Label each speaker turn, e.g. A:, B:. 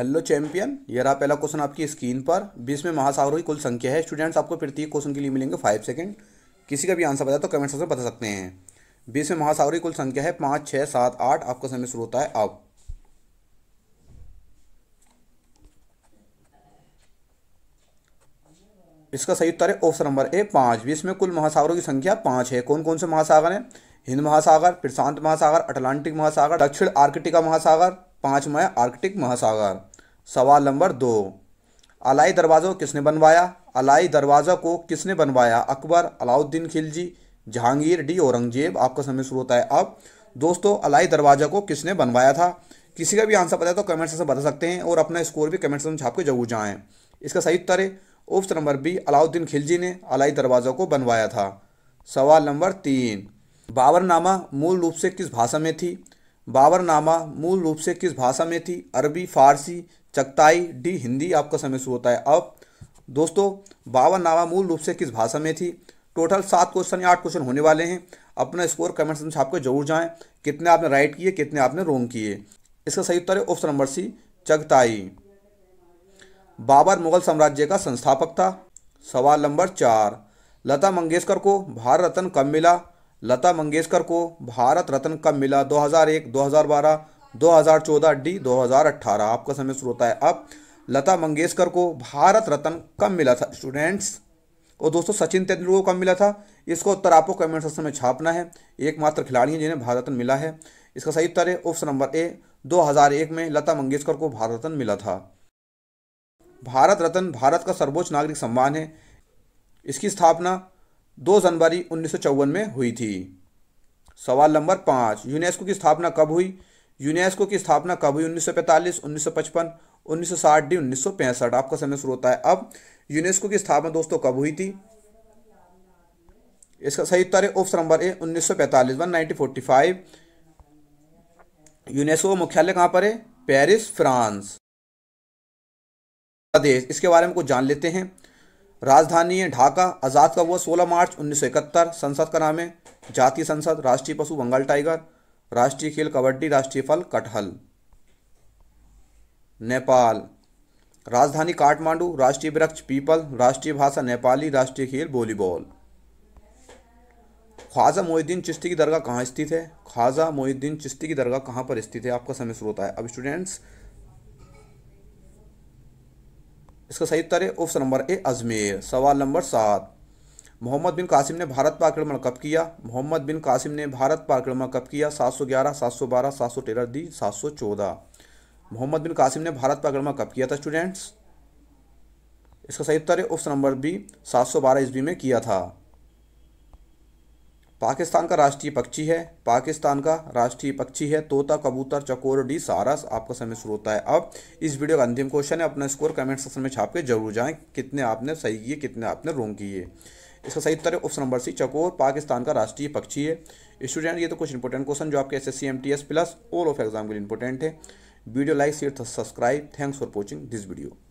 A: hello champion ये रहा पहला क्वेश्चन आपकी स्क्रीन पर बीस में महासागरों की कुल संख्या है स्टूडेंट्स आपको प्रत्येक क्वेश्चन के लिए मिलेंगे फाइव सेकेंड किसी का भी आंसर बताए तो कमेंट सेक्शन में बता सकते हैं बीस में महासागरों की कुल संख्या है पाँच छः सात आठ आपका समय शुरू होता है अब इसका सही उत्तर है ऑप्शन नंबर ए पाँच बीस में कुल महासागरों की संख्या पाँच है कौन कौन से महासागर हैं हिंद महासागर प्रशांत महासागर अटलांटिक महासागर दक्षिण आर्कटिका महासागर मैं आर्कटिक महासागर सवाल नंबर दो अलाई दरवाज़ा किसने बनवाया अलाई दरवाज़ा को किसने बनवाया अकबर अलाउद्दीन खिलजी जहांगीर डी औरंगजेब आपका समय शुरू होता है अब दोस्तों अलाई दरवाज़ा को किसने बनवाया था किसी का भी आंसर पता है तो कमेंट से बता सकते हैं और अपना स्कोर भी कमेंट से छाप के जरूर जाएँ इसका सही उत्तर है option number B Alauddin Khilji ने अलाई दरवाज़ा को बनवाया था सवाल नंबर तीन बाबरनामा मूल रूप से किस भाषा में थी बाबरनामा मूल रूप से किस भाषा में थी अरबी फारसी चकताई डी हिंदी आपका समय शुरू होता है अब दोस्तों बाबरनामा मूल रूप से किस भाषा में थी टोटल सात क्वेश्चन या आठ क्वेश्चन होने वाले हैं अपना स्कोर कमेंट सेक्शन छाप जरूर जाएं कितने आपने राइट किए कितने आपने रोंग किए इसका सही उत्तर है option number C Chagatai Babur Mughal साम्राज्य का संस्थापक था सवाल नंबर चार लता मंगेशकर को भारत रत्न कब मिला लता मंगेशकर को भारत रत्न कब मिला 2001, 2012, 2014 डी 2018 आपका समय शुरू होता है अब लता मंगेशकर को भारत रत्न कब मिला था स्टूडेंट्स और दोस्तों सचिन तेंदुलकर को कब मिला था इसका उत्तर आपको कमेंट सेक्शन में छापना है एकमात्र खिलाड़ी हैं जिन्हें भारत रत्न मिला है इसका सही उत्तर है ऑप्शन नंबर ए 2001 में लता मंगेशकर को भारत रत्न मिला था भारत रत्न भारत का सर्वोच्च नागरिक सम्मान है इसकी स्थापना दो जनवरी उन्नीस में हुई थी सवाल नंबर पाँच यूनेस्को की स्थापना कब हुई यूनेस्को की स्थापना कब हुई 1945, 1955, 1960 डी उन्नीस आपका समय शुरू होता है अब यूनेस्को की स्थापना दोस्तों कब हुई थी इसका सही उत्तर है ऑप्शन नंबर ए 1945 1945 यूनेस्को का मुख्यालय कहाँ पर है पेरिस फ्रांस देश इसके बारे में कुछ जान लेते हैं राजधानी है ढाका आज़ाद कब हुआ 16 मार्च 1971 संसद का नाम है जातीय संसद राष्ट्रीय पशु बंगाल टाइगर राष्ट्रीय खेल कबड्डी राष्ट्रीय फल कटहल नेपाल राजधानी काठमांडू राष्ट्रीय वृक्ष पीपल राष्ट्रीय भाषा नेपाली राष्ट्रीय खेल वॉलीबॉल ख्वाजा मोहिद्दीन चिश्ती की दरगाह कहाँ स्थित है ख्वाजा मोहिद्दीन चिश्ती की दरगाह कहाँ पर स्थित है आपका समय शुरू होता है अब स्टूडेंट्स इसका सही उत्तर है ऑप्शन नंबर ए अजमेर सवाल नंबर सात मोहम्मद बिन कासिम ने भारत पर आक्रमण कब किया मोहम्मद बिन कासिम ने भारत पर आक्रमण कब किया सात सौ ग्यारह सात सौ बारह सात सौ तेरह दी सात सौ चौदह मोहम्मद बिन कासिम ने भारत पर आक्रमण कब किया था स्टूडेंट्स इसका सही उत्तर है ऑप्शन नंबर बी सात सौ बारह ईस्वी में किया था पाकिस्तान का राष्ट्रीय पक्षी है पाकिस्तान का राष्ट्रीय पक्षी है तोता कबूतर डी सारस आपका समय शुरू होता है अब इस वीडियो का अंतिम क्वेश्चन है अपना स्कोर कमेंट सेक्शन में छाप के जरूर जाएं कितने आपने सही किए कितने आपने रोंग किए इसका सही उत्तर है ऑप्शन नंबर सी चकोर पाकिस्तान का राष्ट्रीय पक्षी है स्टूडेंट ये तो कुछ इंपॉर्टेंट क्वेश्चन जो आपके S S C M T S plus all of exam के लिए इंपॉर्टेंट है video like share subscribe thanks for watching this video